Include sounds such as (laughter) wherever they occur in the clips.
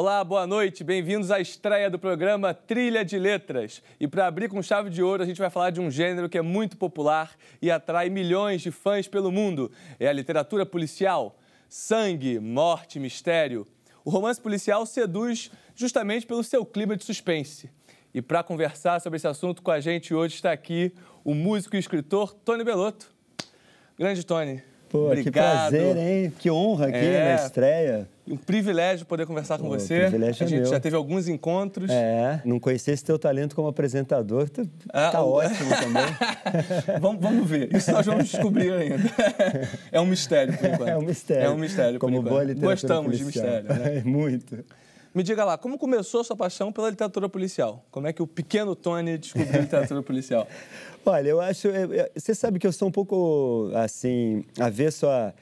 Olá, boa noite. Bem-vindos à estreia do programa Trilha de Letras. E para abrir com chave de ouro, a gente vai falar de um gênero que é muito popular e atrai milhões de fãs pelo mundo. É a literatura policial. Sangue, morte, mistério. O romance policial seduz justamente pelo seu clima de suspense. E para conversar sobre esse assunto com a gente hoje está aqui o músico e escritor Tony Belotto. Grande Tony, Pô, Obrigado. que prazer, hein? Que honra aqui é... na estreia. Um privilégio poder conversar com você. você. Privilégio a gente meu. já teve alguns encontros. É, não conhecer esse teu talento como apresentador, tá, ah, tá ótimo também. (laughs) vamos, vamos ver. Isso nós vamos descobrir ainda. É um mistério, por enquanto. (laughs) É um mistério. É um mistério. Como boa literatura Gostamos policial. de mistério, né? (laughs) Muito. Me diga lá, como começou a sua paixão pela literatura policial? Como é que o pequeno Tony descobriu (laughs) literatura policial? Olha, eu acho. Você sabe que eu sou um pouco, assim, avesso a.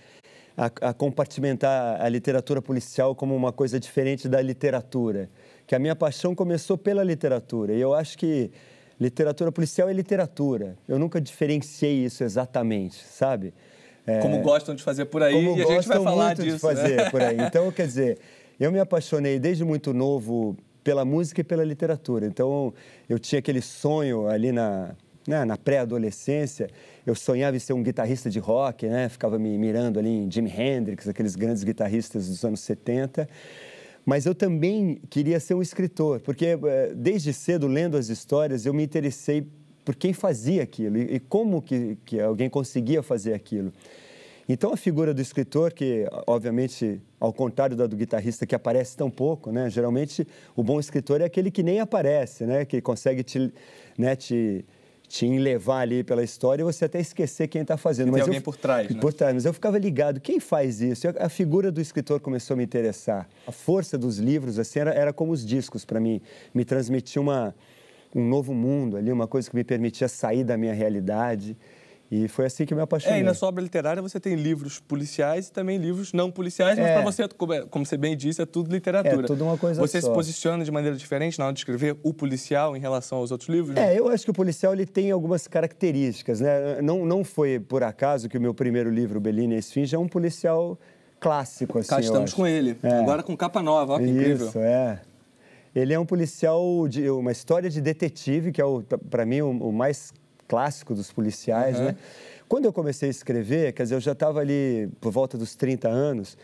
A, a, compartimentar a literatura policial como uma coisa diferente da literatura. Que a minha paixão começou pela literatura. E eu acho que literatura policial é literatura. Eu nunca diferenciei isso exatamente, sabe? É, como gostam de fazer por aí, e a gente vai falar muito disso. De né? fazer né? por aí. Então, quer dizer, (laughs) Eu me apaixonei desde muito novo pela música e pela literatura. Então, eu tinha aquele sonho ali na, né, na pré-adolescência. Eu sonhava em ser um guitarrista de rock, né? Ficava me mirando ali em Jimi Hendrix, aqueles grandes guitarristas dos anos 70. Mas eu também queria ser um escritor, porque eh, desde cedo, lendo as histórias, eu me interessei por quem fazia aquilo e como que, que alguém conseguia fazer aquilo. Então, a figura do escritor, que obviamente, ao contrário da do guitarrista que aparece tão pouco, né? Geralmente, o bom escritor é aquele que nem aparece, né? Que consegue te, né, te, te enlevar ali pela história e você até esquecer quem está fazendo. Tem mas alguém eu, por trás, né? Por trás, mas eu ficava ligado. Quem faz isso? A figura do escritor começou a me interessar. A força dos livros, assim, era, era como os discos para mim. Me transmitia uma, um novo mundo ali, uma coisa que me permitia sair da minha realidade. E foi assim que eu me apaixonei. É, e na sua obra literária você tem livros policiais e também livros não policiais, mas é. para você, é, como você bem disse, é tudo literatura. É tudo uma coisa Você só. se posiciona de maneira diferente na hora de escrever o policial em relação aos outros livros? É, eu acho que o policial ele tem algumas características, né? Não, não foi por acaso que o meu primeiro livro, Bellini e Esfinge, é um policial clássico, assim, Cá estamos com ele, é. agora com capa nova, ó, que Isso, incrível. Isso, é. Ele é um policial de uma história de detetive, que é, para mim, o, o mais clássico dos policiais, uhum. né? Quando eu comecei a escrever, quer dizer, eu já estava ali por volta dos 30 anos,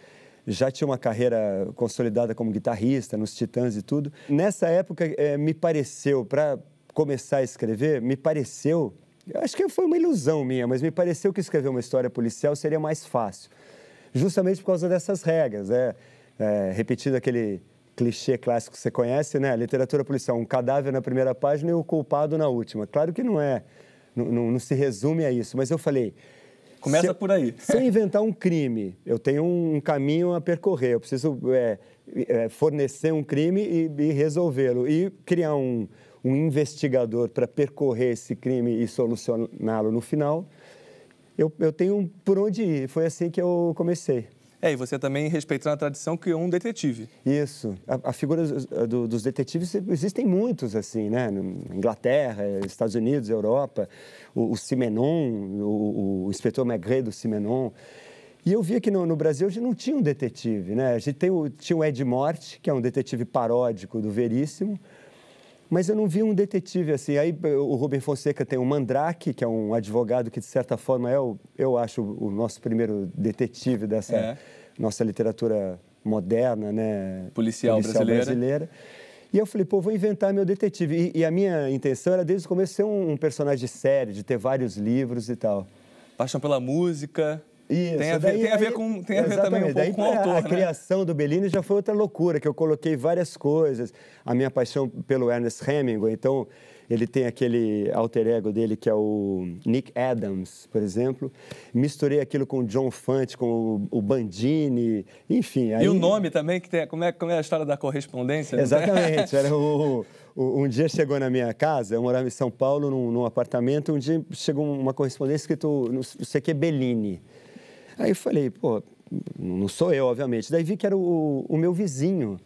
já tinha uma carreira consolidada como guitarrista, nos Titãs e tudo. Nessa época, é, me pareceu, para começar a escrever, me pareceu, acho que foi uma ilusão minha, mas me pareceu que escrever uma história policial seria mais fácil, justamente por causa dessas regras, né? É, repetindo aquele clichê clássico que você conhece, né? Literatura policial, um cadáver na primeira página e o culpado na última. Claro que não é não, não, não se resume a isso. Mas eu falei, Começa eu, por aí. (laughs) Se eu inventar um crime, eu tenho um, caminho a percorrer. Eu preciso é, é, fornecer um crime e, e resolvê-lo. E criar um, um investigador para percorrer esse crime e solucioná-lo no final. Eu, eu tenho por onde ir. Foi assim que eu comecei. É, e você também respeitando a tradição que um detetive. Isso. A, a figura eh, do, dos detetives existem muitos, assim, né? Inglaterra, Estados Unidos, Europa, o, o Simenon, o, o inspetor Maigret do Simenon. E eu via que no, no, Brasil a gente não tinha um detetive, né? A gente tem o, tinha o Ed Morte, que é um detetive paródico do Veríssimo, mas eu não vi um detetive assim. Aí eh, o Rubem Fonseca tem o Mandrake, que é um advogado que, de certa forma, é, o, eu acho, o nosso primeiro detetive dessa é. nossa literatura moderna, né? Policial, Policial brasileira. brasileira. E eu falei, pô, vou inventar meu detetive. E, e a minha intenção era, desde o começo, ser um, um personagem sério, de ter vários livros e tal. Paixão pela música, isso, tem a ver, daí, tem a ver, com, tem a ver também um daí, com o autor. A, a né? criação do Bellini já foi outra loucura, que eu coloquei várias coisas. A minha paixão pelo Ernest Hemingway, então ele tem aquele alter ego dele que é o Nick Adams, por exemplo. Misturei aquilo com o John Fante, com o, Bandini, enfim. Aí... E o nome também, que tem, como, é, como é a história da correspondência? Né? Exatamente, era (laughs) o, o, um dia chegou na minha casa, eu morava em São Paulo, num, num apartamento, um dia chegou uma correspondência escrito, não sei o que, Bellini. Aí eu falei, pô, não sou eu, obviamente. Daí vi que era o, o meu vizinho.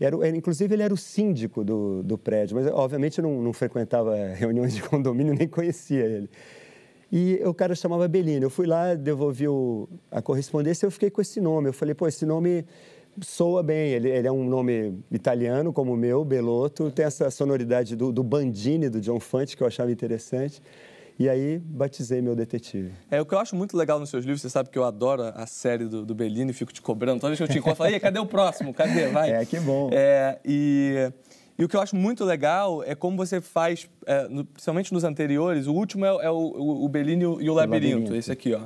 Era, era, inclusive, ele era o síndico do, do prédio, mas obviamente eu não, não frequentava (laughs) reuniões de condomínio, nem conhecia ele. E o cara chamava Belino. Eu fui lá, devolvi o, a correspondência eu fiquei com esse nome. Eu falei, pô, esse nome soa bem. Ele, ele é um nome italiano, como o meu, Belotto. Tem essa sonoridade do, do Bandini, do John Fante, que eu achava interessante. E aí batizei meu detetive. É, o que eu acho muito legal nos seus livros, você sabe que eu adoro a série do, do Bellini, fico te cobrando. Toda vez que eu te encontro, eu falo, cadê o próximo? Cadê? Vai. (laughs) É, que bom. É, e... E o que eu acho muito legal é como você faz, é, no, principalmente nos anteriores, o último é, é o, o, o e o o labirinto. esse aqui, ó.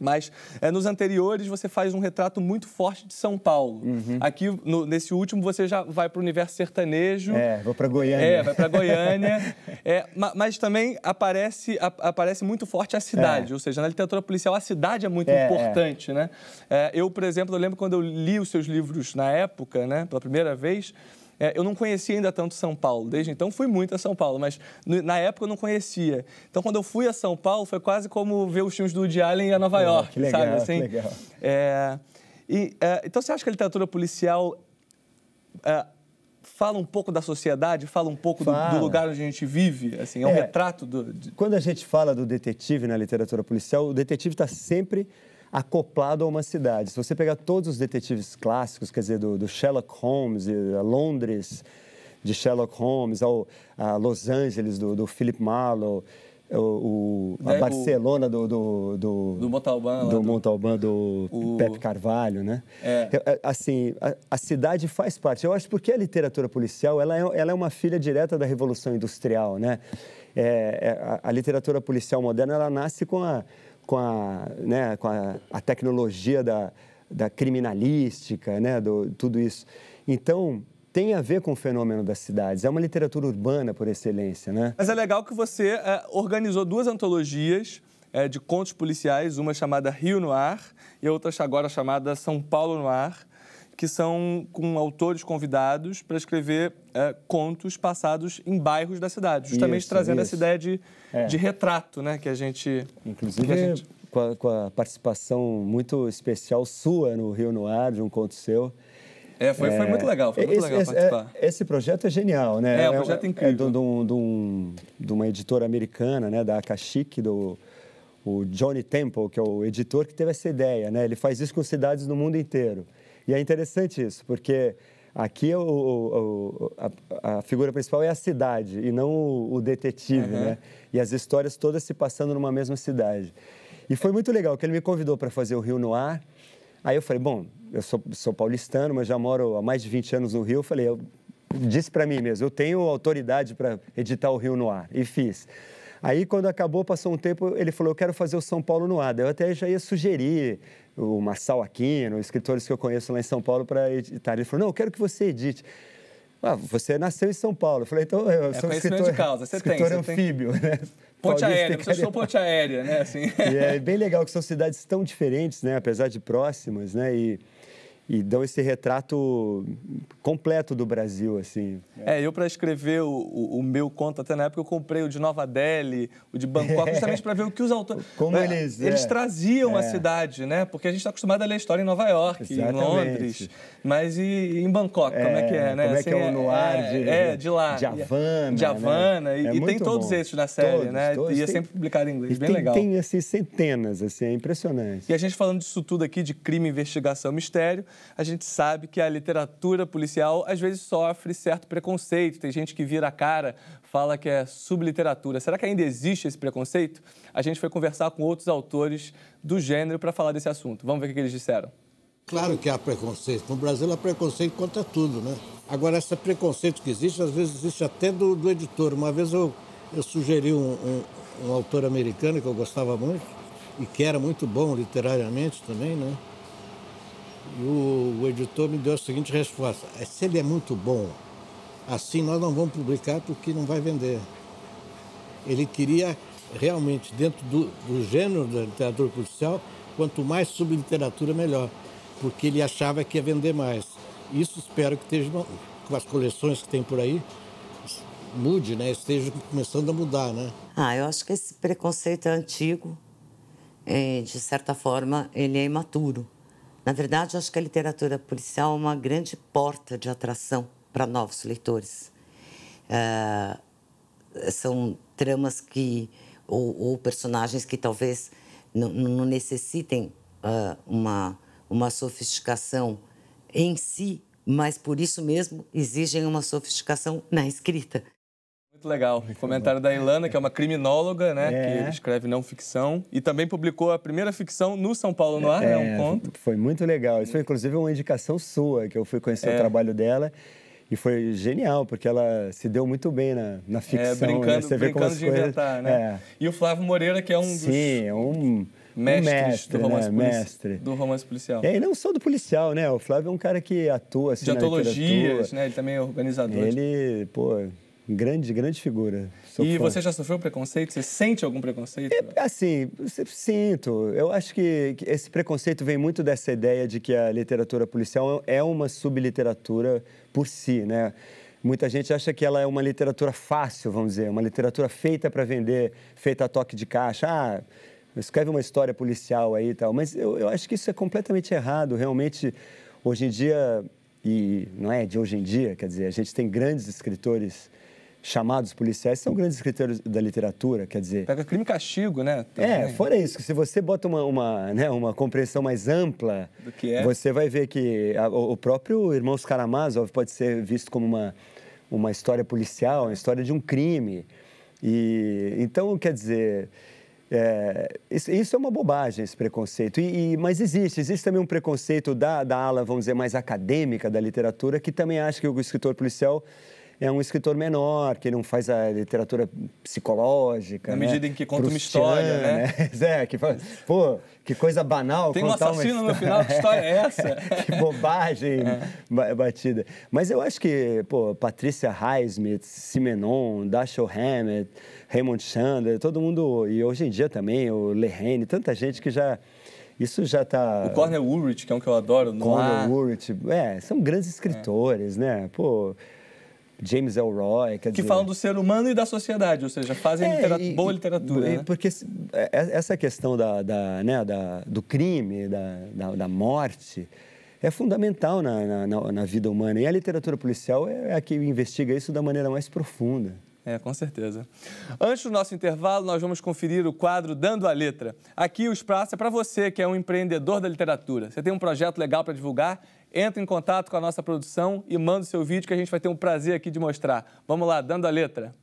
Mas é, nos anteriores você faz um retrato muito forte de São Paulo. Uhum. Aqui, no, nesse último, você já vai para o universo sertanejo. É, vou para Goiânia. É, vai para Goiânia. (laughs) é, mas também aparece, a, aparece muito forte a cidade. É. Ou seja, na literatura policial, a cidade é muito é, é. importante, né? É, eu, por exemplo, eu lembro quando eu li os seus livros na época, né, pela primeira vez, é, eu não conhecia ainda tanto São Paulo. Desde então fui muito a São Paulo, mas na época eu não conhecia. Então quando eu fui a São Paulo foi quase como ver os filmes do Woody Allen a Nova York, que legal, sabe? Assim, que legal. É, e, é, então você acha que a literatura policial é, fala um pouco da sociedade, fala um pouco do, do, lugar onde a gente vive, assim, é um é, retrato do... De... Quando a gente fala do detetive na literatura policial, o detetive está sempre acoplado a uma cidade. Se você pegar todos os detetives clássicos, quer dizer, do, do Sherlock Holmes, eh, Londres de Sherlock Holmes, ao, a Los Angeles do, do Philip Marlowe, o, o, a é, Barcelona do, do, do, do Montalban, do, do Montalban, do o... Pepe Carvalho, né? É. Eh, assim, a, a, cidade faz parte. Eu acho porque a literatura policial, ela é, ela é uma filha direta da Revolução Industrial, né? É, é a, a, literatura policial moderna, ela nasce com a, com a, né, com a, a tecnologia da, da criminalística, né, do, tudo isso. Então, tem a ver com o fenômeno das cidades. É uma literatura urbana por excelência, né? Mas é legal que você é, organizou duas antologias é, de contos policiais, uma chamada Rio no Ar e outra agora chamada São Paulo no Ar que são com autores convidados para escrever é, contos passados em bairros da cidade, justamente isso, trazendo isso. essa ideia de, é. de retrato, né? Que a gente. Inclusive. Que a gente... Com a, com a participação muito especial sua no Rio Noir, de um conto seu, é, foi, foi muito é, legal, foi muito esse, legal esse, participar. É, esse projeto é genial, né? É, um projeto é, incrível. É de, um, uma editora americana, né, da Akashic, do o Johnny Temple, que é o editor que teve essa ideia, né? Ele faz isso com cidades no mundo inteiro. E é interessante isso, porque aqui o, o, a, a, figura principal é a cidade e não o, o detetive, uhum. né? E as histórias todas se passando numa mesma cidade. E foi muito legal que ele me convidou para fazer o Rio no Ar. Aí eu falei, bom, eu sou, sou paulistano, mas já moro há mais de 20 anos no Rio. Eu falei, eu disse para mim mesmo, eu tenho autoridade para editar o Rio no Ar. E fiz. Aí, quando acabou, passou um tempo, ele falou: Eu quero fazer o São Paulo no ADA. Eu até já ia sugerir o Massal Aquino, escritores que eu conheço lá em São Paulo, para editar. Ele falou: Não, eu quero que você edite. Ah, você nasceu em São Paulo. Eu falei, então eu é sou escritor, de causa. Você escritor tem, você anfíbio, tem... né? Ponte Paulista aérea, eu sou ponte aérea, né? Assim. (laughs) E é bem legal que são cidades tão diferentes, né? Apesar de próximas, né? E e dão esse retrato completo do Brasil, assim. É, eu para escrever o, o, o, meu conto até na época eu comprei o de Nova Delhi, o de Bangkok, (laughs) justamente para ver o que os autores como é, eles é. eles é. traziam é. a cidade, né? Porque a gente está acostumado a ler história em Nova York, Exatamente. em Londres, mas e, e em Bangkok como é que é, é né? Como é que é assim, o noir é, de, é, de lá, de Havana, de né? Havana né? e, e tem todos esses na série, todos, né? Todos, e é sempre publicado em inglês, e bem tem, legal. Tem assim centenas, assim, é impressionante. E a gente falando disso tudo aqui de crime, investigação, mistério a gente sabe que a literatura policial às vezes sofre certo preconceito. Tem gente que vira a cara, fala que é subliteratura. Será que ainda existe esse preconceito? A gente foi conversar com outros autores do gênero para falar desse assunto. Vamos ver o que eles disseram. Claro que há preconceito. No Brasil, há preconceito contra tudo, né? Agora, esse preconceito que existe, às vezes existe até do, do editor. Uma vez eu, eu sugeri um, um, um autor americano que eu gostava muito e que era muito bom literariamente também, né? E o, o editor me deu a seguinte resposta: é, se ele é muito bom, assim nós não vamos publicar porque não vai vender. Ele queria realmente, dentro do, do gênero da literatura policial, quanto mais subliteratura, melhor, porque ele achava que ia vender mais. Isso espero que esteja com as coleções que tem por aí, mude, né? Esteja começando a mudar, né? Ah, eu acho que esse preconceito é antigo. É, de certa forma, ele é imaturo. Na verdade, acho que a literatura policial é uma grande porta de atração para novos leitores. Uh, são tramas que ou, ou, personagens que talvez não necessitem uh, uma uma sofisticação em si, mas por isso mesmo exigem uma sofisticação na escrita. Legal. Comentário da Ilana, que é uma criminóloga, né? É. Que escreve não ficção. E também publicou a primeira ficção no São Paulo no Ar, é, né? Um é, conto. Foi muito legal. Isso foi, inclusive, uma indicação sua, que eu fui conhecer é. o trabalho dela. E foi genial, porque ela se deu muito bem na, na é, ficção. É, brincando, né? Você brincando vê como de coisas... inventar, né? É. E o Flávio Moreira, que é um Sim, dos... Sim, é um... Mestres mestre, do né, romance, né? mestre do romance policial. É, e não só do policial, né? O Flávio é um cara que atua assim, de antologias, né? Ele também é organizador. Ele, pô, Grande, grande figura. Sou e fã. você já sofreu preconceito? Você sente algum preconceito? É, assim, sinto. Eu acho que esse preconceito vem muito dessa ideia de que a literatura policial é uma subliteratura por si, né? Muita gente acha que ela é uma literatura fácil, vamos dizer, uma literatura feita para vender, feita a toque de caixa. Ah, escreve uma história policial aí e tal. Mas eu, eu acho que isso é completamente errado. Realmente, hoje em dia, e não é de hoje em dia, quer dizer, a gente tem grandes escritores chamados policiais são grandes escritores da literatura, quer dizer... Pega crime e castigo, né? É, também. É, fora isso, se você bota uma, uma, né, uma compreensão mais ampla, Do que é. você vai ver que a, o próprio Irmãos Karamazov pode ser visto como uma, uma história policial, uma história de um crime. E, então, quer dizer... É, isso, isso, é uma bobagem, esse preconceito. E, e, mas existe, existe também um preconceito da, da ala, vamos dizer, mais acadêmica da literatura, que também acha que o escritor policial é um escritor menor, que não faz a literatura psicológica. Na né? medida em que conta uma história, né? né? (laughs) é, que faz, pô, que coisa banal. Tem um assassino no final, que história é essa? (laughs) que bobagem (laughs) é. batida. Mas eu acho que, pô, Patrícia Highsmith, Simenon, Dashiell Hammett, Raymond Chandler, todo mundo, e hoje em dia também, o Lehane, tanta gente que já. Isso já está. O Cornel Woolrich, que é um que eu adoro, no Cornel Woolrich, é, são grandes é. escritores, é. né? Pô, James Elroy. que dizer... falam do ser humano e da sociedade, ou seja, fazem é, e, boa literatura. E, né? Porque é, é, essa questão da, da, né, da do crime, da, da, da, morte, é fundamental na, na, na, vida humana. E a literatura policial é, é a que investiga isso da maneira mais profunda. É, com certeza. Antes do nosso intervalo, nós vamos conferir o quadro Dando a Letra. Aqui o espaço é para você que é um empreendedor da literatura. Você tem um projeto legal para divulgar? Entre em contato com a nossa produção e manda o seu vídeo que a gente vai ter um prazer aqui de mostrar. Vamos lá, Dando a Letra.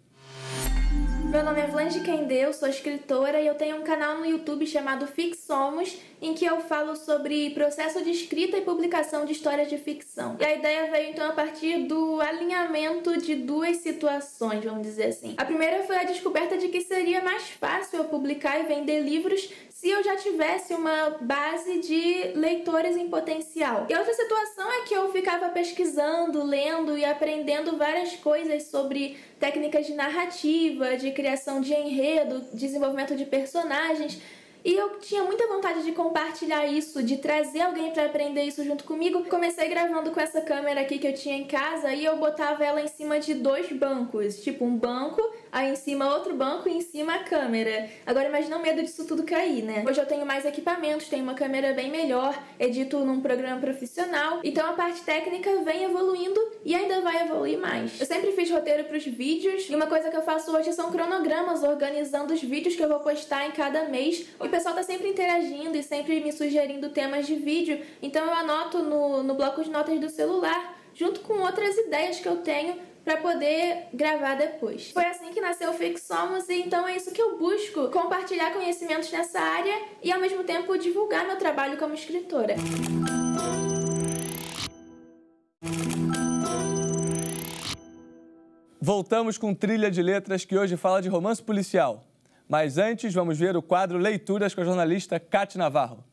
Meu nome é Vlange Kendeu, sou escritora e eu tenho um canal no YouTube chamado Fix Somos, em que eu falo sobre processo de escrita e publicação de histórias de ficção. E a ideia veio então a partir do alinhamento de duas situações, vamos dizer assim. A primeira foi a descoberta de que seria mais fácil eu publicar e vender livros se eu já tivesse uma base de leitores em potencial. E outra situação é que eu ficava pesquisando, lendo e aprendendo várias coisas sobre técnicas de narrativa, de criação de enredo, desenvolvimento de personagens e eu tinha muita vontade de compartilhar isso, de trazer alguém para aprender isso junto comigo. Comecei gravando com essa câmera aqui que eu tinha em casa e eu botava ela em cima de dois bancos, tipo um banco, aí em cima outro banco e em cima a câmera. Agora imagina o medo disso tudo cair, né? Hoje eu tenho mais equipamentos, tenho uma câmera bem melhor, edito num programa profissional, então a parte técnica vem evoluindo e ainda vai evoluir mais. Eu sempre fiz roteiro para os vídeos e uma coisa que eu faço hoje são cronogramas organizando os vídeos que eu vou postar em cada mês. E pessoal tá sempre interagindo e sempre me sugerindo temas de vídeo, então eu anoto no, no bloco de notas do celular, junto com outras ideias que eu tenho para poder gravar depois. Foi assim que nasceu o Fake Somos e então é isso que eu busco, compartilhar conhecimentos nessa área e ao mesmo tempo divulgar meu trabalho como escritora. Voltamos com Trilha de Letras que hoje fala de romance policial. Mas antes, vamos ver o quadro Leituras com a jornalista Cate Navarro.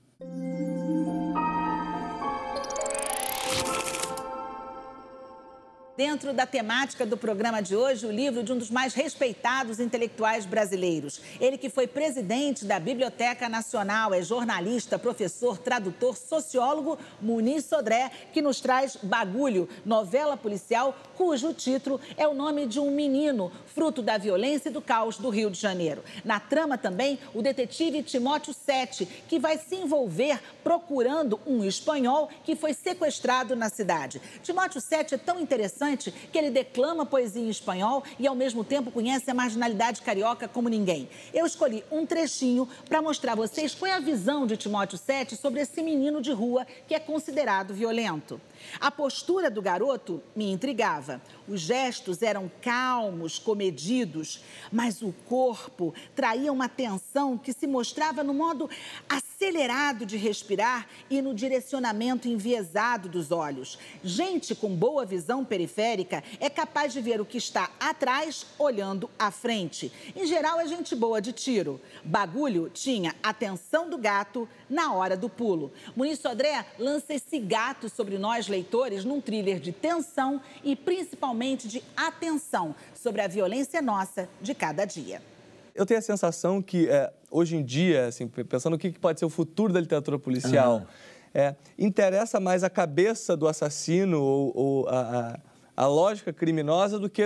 Dentro da temática do programa de hoje, o livro de um dos mais respeitados intelectuais brasileiros. Ele que foi presidente da Biblioteca Nacional, é jornalista, professor, tradutor, sociólogo, Muniz Sodré, que nos traz Bagulho, novela policial cujo título é o nome de um menino, fruto da violência e do caos do Rio de Janeiro. Na trama também, o detetive Timóteo Sete, que vai se envolver procurando um espanhol que foi sequestrado na cidade. Timóteo Sete é tão interessante interessante que ele declama poesia em espanhol e, ao mesmo tempo, conhece a marginalidade carioca como ninguém. Eu escolhi um trechinho para mostrar a vocês qual é a visão de Timóteo Sete sobre esse menino de rua que é considerado violento. A postura do garoto me intrigava. Os gestos eram calmos, comedidos, mas o corpo traía uma tensão que se mostrava no modo assim acelerado de respirar e no direcionamento enviesado dos olhos. Gente com boa visão periférica é capaz de ver o que está atrás olhando à frente. Em geral, é gente boa de tiro. Bagulho tinha atenção do gato na hora do pulo. Muniz Sodré lança esse gato sobre nós, leitores, num thriller de tensão e principalmente de atenção sobre a violência nossa de cada dia. Eu tenho a sensação que, é, hoje em dia, assim, pensando o que pode ser o futuro da literatura policial, uhum. é, interessa mais a cabeça do assassino ou, ou a, a, a, lógica criminosa do que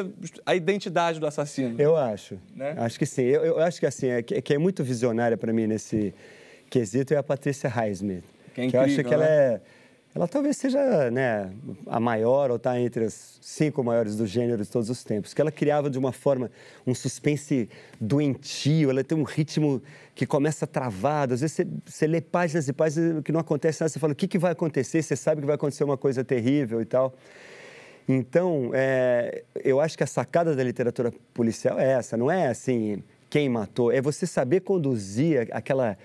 a identidade do assassino. Eu acho. Né? Acho que sim. Eu, eu, acho que assim, é, que é, é muito visionária para mim nesse quesito é a Patrícia Highsmith. Que, é incrível, que eu acho que né? ela é ela talvez seja né, a maior ou está entre as cinco maiores do gênero de todos os tempos, que ela criava de uma forma um suspense doentio, ela tem um ritmo que começa travado, às vezes você, você lê páginas e páginas que não acontece nada, você fala o que, que vai acontecer, você sabe que vai acontecer uma coisa terrível e tal. Então, é, eu acho que a sacada da literatura policial é essa, não é assim quem matou, é você saber conduzir aquela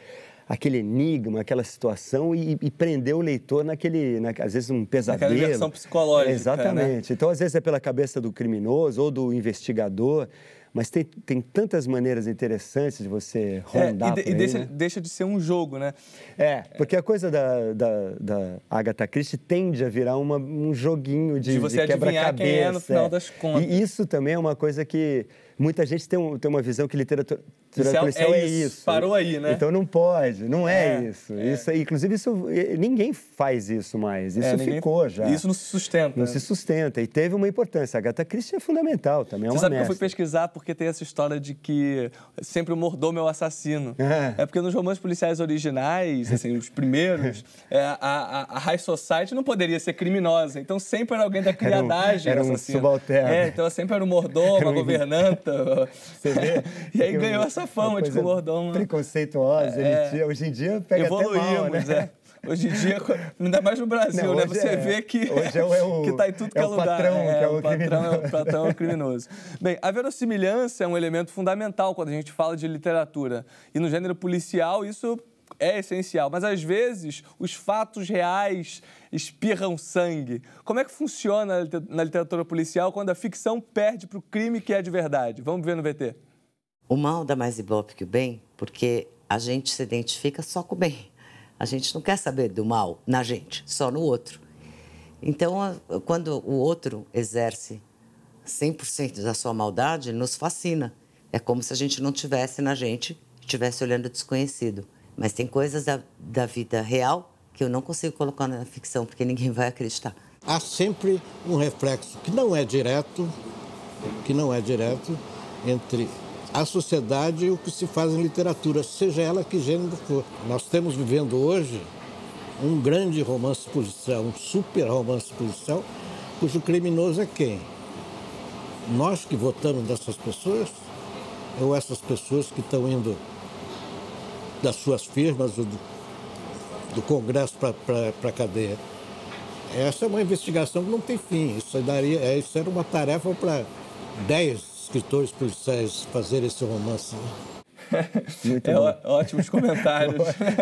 aquele enigma, aquela situação e, e prender o leitor naquele, na, às vezes, um pesadelo. Aquela versão psicológica. Né? exatamente. Né? Então, às vezes, é pela cabeça do criminoso ou do investigador. Mas tem, tem tantas maneiras interessantes de você rondar. É, e, de, e aí, deixa, né? deixa, de ser um jogo, né? É, porque a coisa da, da, da Agatha Christie tende a virar uma, um joguinho de, de você de quebra-cabeça. Quem é no final é. das contas. E isso também é uma coisa que muita gente tem, um, tem uma visão que literatura, Cultura policial é, é isso. isso. Parou aí, né? Então não pode, não é, é isso. É. Isso, é, inclusive isso ninguém faz isso mais. É, isso ninguém, ficou já. Isso não se sustenta. Não se sustenta e teve uma importância. A gata Christie é fundamental também. É Você sabe que eu fui pesquisar porque tem essa história de que sempre o mordomo é o assassino. É, porque nos romances policiais originais, assim, os primeiros, é, a, a, a, high society não poderia ser criminosa. Então sempre era alguém da criadagem era um, era um Subalterno. É, então sempre era o mordomo, a governanta. (laughs) Você vê? (laughs) e aí ganhou essa muita fama de gordão. Né? Preconceituosa, é. Né? é, hoje em dia pega evoluímos, até mal, né? É. Hoje em dia, ainda mais no Brasil, Não, né? Você é, vê que, está é (laughs) que tá em tudo que é, lugar. Patrão, é, que é o, né? é é o patrão, o (laughs) patrão é o criminoso. Bem, a verossimilhança é um elemento fundamental quando a gente fala de literatura. E no gênero policial, isso é essencial, mas às vezes os fatos reais espirram sangue. Como é que funciona na literatura policial quando a ficção perde para o crime que é de verdade? Vamos ver no VT. O mal dá mais ibope que o bem, porque a gente se identifica só com o bem. A gente não quer saber do mal na gente, só no outro. Então, quando o outro exerce 100% da sua maldade, nos fascina. É como se a gente não tivesse na gente, estivesse olhando desconhecido. Mas tem coisas da, da vida real que eu não consigo colocar na ficção, porque ninguém vai acreditar. Há sempre um reflexo que não é direto, que não é direto entre à sociedade o que se faz em literatura, seja ela que gênero for. Nós temos vivendo hoje um grande romance policial, um super romance policial, cujo criminoso é quem? Nós que votamos dessas pessoas ou essas pessoas que estão indo das suas firmas ou do, do Congresso para a cadeia? Essa é uma investigação que não tem fim. Isso, daria, é, isso era uma tarefa para dez escritores policiais fazerem esse romance. Né? (laughs) Muito é ótimos comentários.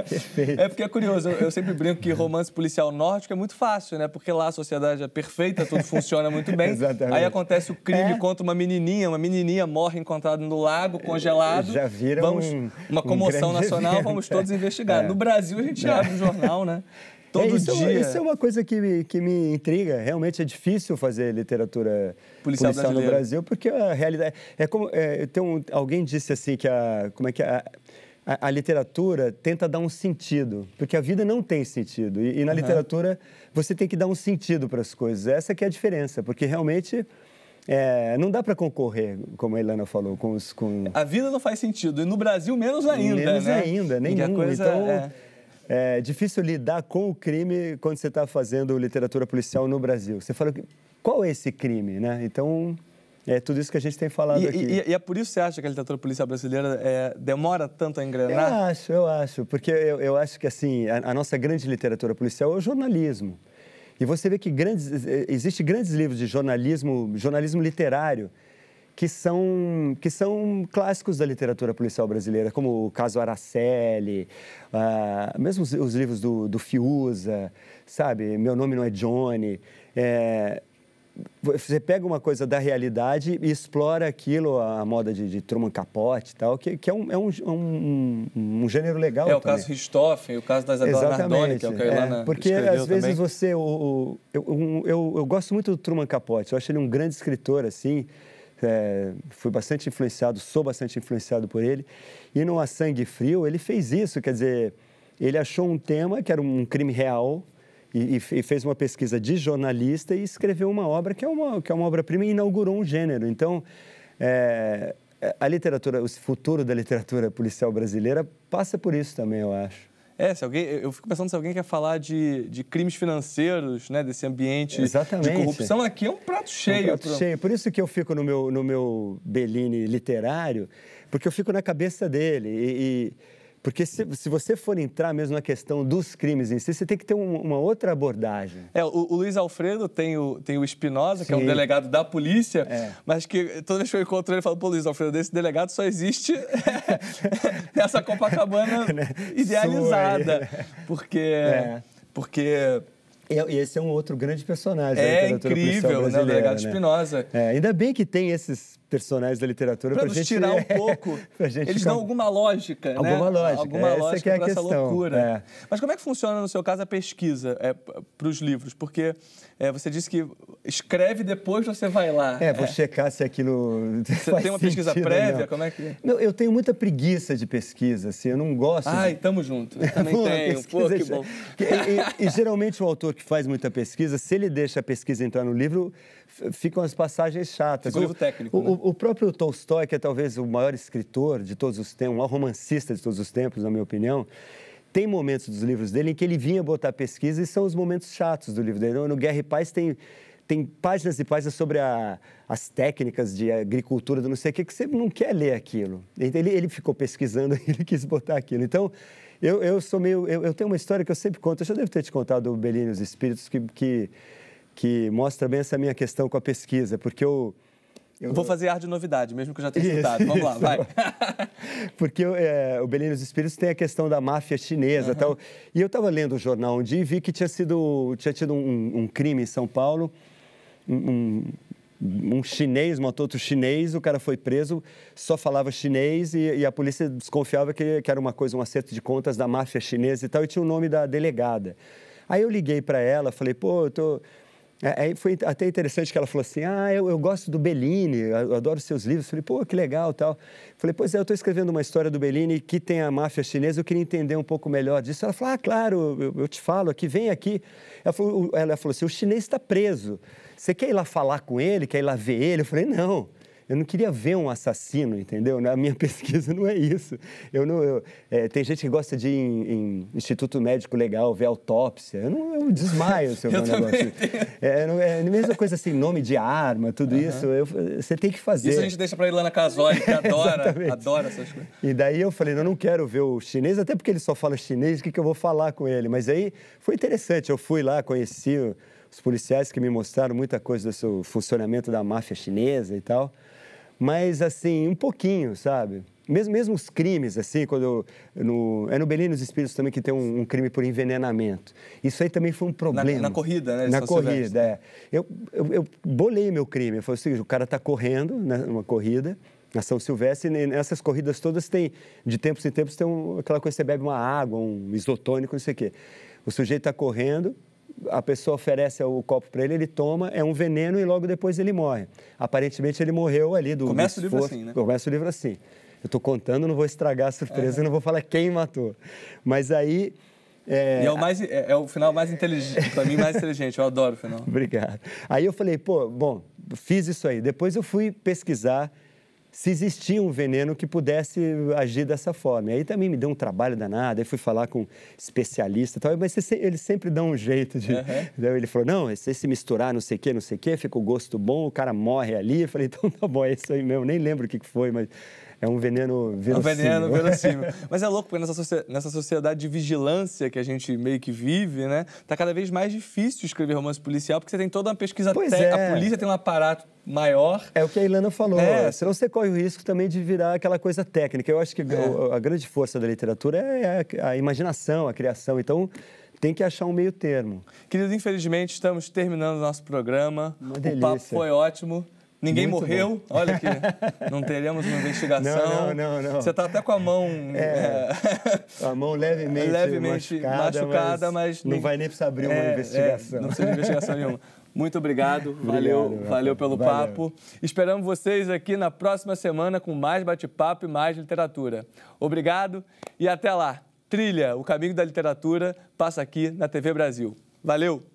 (laughs) é porque é curioso, eu, eu, sempre brinco que romance policial nórdico é muito fácil, né? Porque lá a sociedade é perfeita, tudo funciona muito bem. (laughs) Exatamente. Aí acontece o crime é. contra uma menininha, uma menininha morre encontrada no lago, congelado. Já viram vamos, um, uma comoção um nacional, evento. vamos todos investigar. É. No Brasil a gente é. abre o um jornal, né? Todo é, isso, é dia. Isso é uma coisa que me, que me intriga. Realmente é difícil fazer literatura policial, policial no Brasil, porque a realidade. É como. É, tem um, alguém disse assim que a. Como é que é, a, a, a, literatura tenta dar um sentido, porque a vida não tem sentido. E, e na uhum. literatura você tem que dar um sentido para as coisas. Essa que é a diferença, porque realmente é, não dá para concorrer, como a Helena falou, com os. Com... A vida não faz sentido. E no Brasil, menos ainda. Menos né? ainda, nenhum. Coisa, então, é é difícil lidar com o crime quando você está fazendo literatura policial no Brasil. Você fala, qual é esse crime, né? Então, é tudo isso que a gente tem falado e, aqui. E, e, é por isso que você acha que a literatura policial brasileira é, demora tanto a engrenar? Eu acho, eu acho. Porque eu, eu acho que, assim, a, a, nossa grande literatura policial é o jornalismo. E você vê que grandes, existe grandes livros de jornalismo, jornalismo literário, que são, que são clássicos da literatura policial brasileira, como o caso Araceli, uh, mesmo os, os, livros do, do Fiuza, sabe? Meu Nome Não É Johnny. É, você pega uma coisa da realidade e explora aquilo, a moda de, de Truman Capote e tal, que, que é, um, é um, é um, um gênero legal. É o também. caso Ristoffen, o caso da Isadora Nardoni, que é eu é, lá na, Porque às vezes também. você. O, o, eu, eu, eu, eu, gosto muito do Truman Capote, eu acho ele um grande escritor, assim é, fui bastante influenciado, sou bastante influenciado por ele. E no A Sangue Frio, ele fez isso, quer dizer, ele achou um tema que era um crime real e, e fez uma pesquisa de jornalista e escreveu uma obra que é uma, que é uma obra-prima e inaugurou um gênero. Então, é, é a literatura, o futuro da literatura policial brasileira passa por isso também, eu acho. É, se alguém, eu fico pensando se alguém quer falar de, de crimes financeiros, né, desse ambiente Exatamente. de corrupção, aqui é um prato cheio. É um prato pra... cheio. Por isso que eu fico no meu, no meu Bellini literário, porque eu fico na cabeça dele e, e porque se, se você for entrar mesmo na questão dos crimes em si, você tem que ter um, uma outra abordagem. É, o, o, Luiz Alfredo tem o, tem o Espinosa, que é um delegado da polícia, é. mas que toda vez que eu encontro ele, eu falo, pô, Luiz Alfredo, esse delegado só existe (laughs) nessa Copacabana (laughs) né? idealizada. Porque... É. Porque... É, e esse é um outro grande personagem é da incrível, Né? O delegado né? Espinosa. É, ainda bem que tem esses personagens da literatura para gente tirar um (laughs) pouco. gente Eles ficar... dão alguma lógica, né? alguma né? Lógica. Alguma é, lógica é essa loucura. É. Mas como é que funciona no seu caso a pesquisa é, para os livros? Porque é, você disse que escreve depois você vai lá. É, vou é. checar se aquilo. Você (laughs) tem uma pesquisa prévia? Como é que? É? Não, eu tenho muita preguiça de pesquisa, assim, eu não gosto. Ai, de... tamo junto. Eu também (laughs) tenho. Pô, que bom. E, e, e geralmente o autor que faz muita pesquisa, se ele deixa a pesquisa entrar no livro, ficam as passagens chatas. Figurvo técnico. O, né? o, próprio Tolstói, que é talvez o maior escritor de todos os tempos, o maior romancista de todos os tempos, na minha opinião, tem momentos dos livros dele em que ele vinha botar pesquisa e são os momentos chatos do livro dele. No Guerra e Paz tem tem páginas e páginas sobre a, as técnicas de agricultura do não sei o que, que você não quer ler aquilo. Ele, ele ficou pesquisando, (laughs) ele quis botar aquilo. Então, eu, eu sou meio. Eu, eu, tenho uma história que eu sempre conto, eu já devo ter te contado, e os Espíritos, que, que que mostra bem essa minha questão com a pesquisa, porque eu. Eu vou fazer ar de novidade, mesmo que eu já tenha escutado. Vamos lá, vai. (laughs) Porque é, o Belém dos Espíritos tem a questão da máfia chinesa uhum. tal. E eu estava lendo o jornal um dia e vi que tinha, sido, tinha tido um, um crime em São Paulo. Um, um chinês matou outro chinês, o cara foi preso, só falava chinês e, e a polícia desconfiava que, que, era uma coisa, um acerto de contas da máfia chinesa e tal, e tinha o nome da delegada. Aí eu liguei para ela, falei, pô, eu tô é, é foi até interessante que ela falou assim: Ah, eu, eu gosto do Bellini, eu adoro seus livros. Falei, pô, que legal tal. Falei, pois é, eu estou escrevendo uma história do Bellini que tem a máfia chinesa, eu queria entender um pouco melhor disso. Ela falou: Ah, claro, eu, eu te falo aqui, vem aqui. Ela falou, ela falou assim: o chinês está preso. Você quer ir lá falar com ele? Quer ir lá ver ele? Eu falei, não. Eu não queria ver um assassino, entendeu? Na minha (laughs) pesquisa não é isso. Eu não, eu, é, tem gente que gosta de ir em, em, Instituto Médico Legal ver autópsia. Eu, não, eu desmaio se eu (laughs) ver um negócio. Assim. É, é, não, é, é mesma coisa assim, nome de arma, tudo uhum. isso. Eu, você tem que fazer. Isso a gente deixa para Ilana Casoy, que (laughs) adora, adora essas coisas. E daí eu falei, eu não quero ver o chinês, até porque ele só fala chinês, o que, que eu vou falar com ele? Mas aí foi interessante, eu fui lá, conheci os policiais que me mostraram muita coisa do funcionamento da máfia chinesa e tal mas assim, um pouquinho, sabe? Mesmo, mesmo os crimes, assim, quando eu, no, é no Belém nos Espíritos também que tem um, um, crime por envenenamento. Isso aí também foi um problema. Na, na corrida, né? Na corrida, é. Eu, eu, eu, bolei meu crime. Eu falei o assim, seguinte, o cara está correndo né, numa corrida, na São Silvestre, e nessas corridas todas tem, de tempos em tempos, tem um, aquela coisa, você bebe uma água, um isotônico, não sei o quê. O sujeito está correndo, a pessoa oferece o copo para ele, ele toma, é um veneno e logo depois ele morre. Aparentemente ele morreu ali do. Começa do o livro assim, né? Começa o livro assim. Eu estou contando, não vou estragar a surpresa, é. não vou falar quem matou. Mas aí. É, e é o, mais, é, é o final mais inteligente, para mim, mais inteligente. Eu adoro o final. (laughs) Obrigado. Aí eu falei, pô, bom, fiz isso aí. Depois eu fui pesquisar se existia um veneno que pudesse agir dessa forma. E aí também me deu um trabalho danado, aí fui falar com um especialista e tal, mas eles sempre dão um jeito de... Uhum. ele falou, não, se se misturar não sei o quê, não sei o quê, fica o gosto bom, o cara morre ali. Eu falei, então tá bom, é isso aí mesmo, nem lembro o que foi, mas é, é um veneno verossímil. um (laughs) veneno (laughs) Mas é louco, porque nessa, nessa sociedade de vigilância que a gente meio que vive, né? Tá cada vez mais difícil escrever romance policial, porque você tem toda uma pesquisa pois é. A polícia tem um aparato maior. É o que a Ilana falou. É. é. Senão você corre o risco também de virar aquela coisa técnica. Eu acho que é. a, grande força da literatura é a, imaginação, a criação. Então, tem que achar um meio termo. Queridos, infelizmente, estamos terminando o nosso programa. Uma delícia. o papo foi ótimo. Ninguém Muito morreu. Bom. Olha que (laughs) não teremos uma investigação. Não, não, não, não. Você está até com a mão. É, é... a mão levemente, levemente machucada, machucada mas, mas, Não vai nem precisar abrir uma é, é, investigação. não precisa de investigação nenhuma. Muito obrigado, (laughs) valeu, valeu pelo valeu. papo. Esperamos vocês aqui na próxima semana com mais bate-papo e mais literatura. Obrigado e até lá. Trilha, o caminho da literatura, passa aqui na TV Brasil. Valeu!